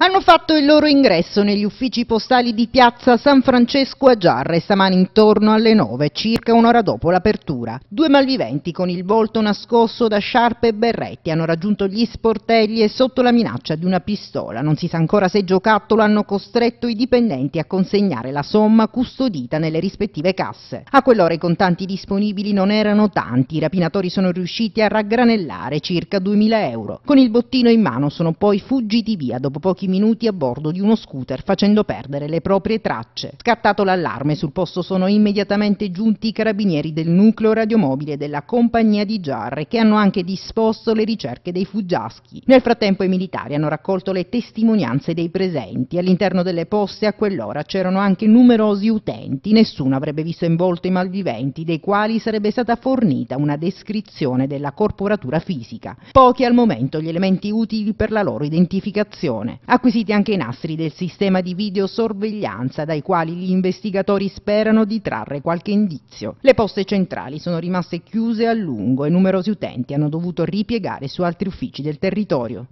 Hanno fatto il loro ingresso negli uffici postali di piazza San Francesco a Giarre stamani intorno alle 9, circa un'ora dopo l'apertura. Due malviventi con il volto nascosto da sciarpe e berretti hanno raggiunto gli sportelli e sotto la minaccia di una pistola, non si sa ancora se giocattolo, hanno costretto i dipendenti a consegnare la somma custodita nelle rispettive casse. A quell'ora i contanti disponibili non erano tanti, i rapinatori sono riusciti a raggranellare circa 2.000 euro. Con il bottino in mano sono poi fuggiti via dopo pochi minuti a bordo di uno scooter facendo perdere le proprie tracce. Scattato l'allarme, sul posto sono immediatamente giunti i carabinieri del nucleo radiomobile della compagnia di Giarre che hanno anche disposto le ricerche dei fuggiaschi. Nel frattempo i militari hanno raccolto le testimonianze dei presenti. All'interno delle poste a quell'ora c'erano anche numerosi utenti, nessuno avrebbe visto involto i malviventi, dei quali sarebbe stata fornita una descrizione della corporatura fisica. Pochi al momento gli elementi utili per la loro identificazione. A acquisiti anche i nastri del sistema di videosorveglianza dai quali gli investigatori sperano di trarre qualche indizio. Le poste centrali sono rimaste chiuse a lungo e numerosi utenti hanno dovuto ripiegare su altri uffici del territorio.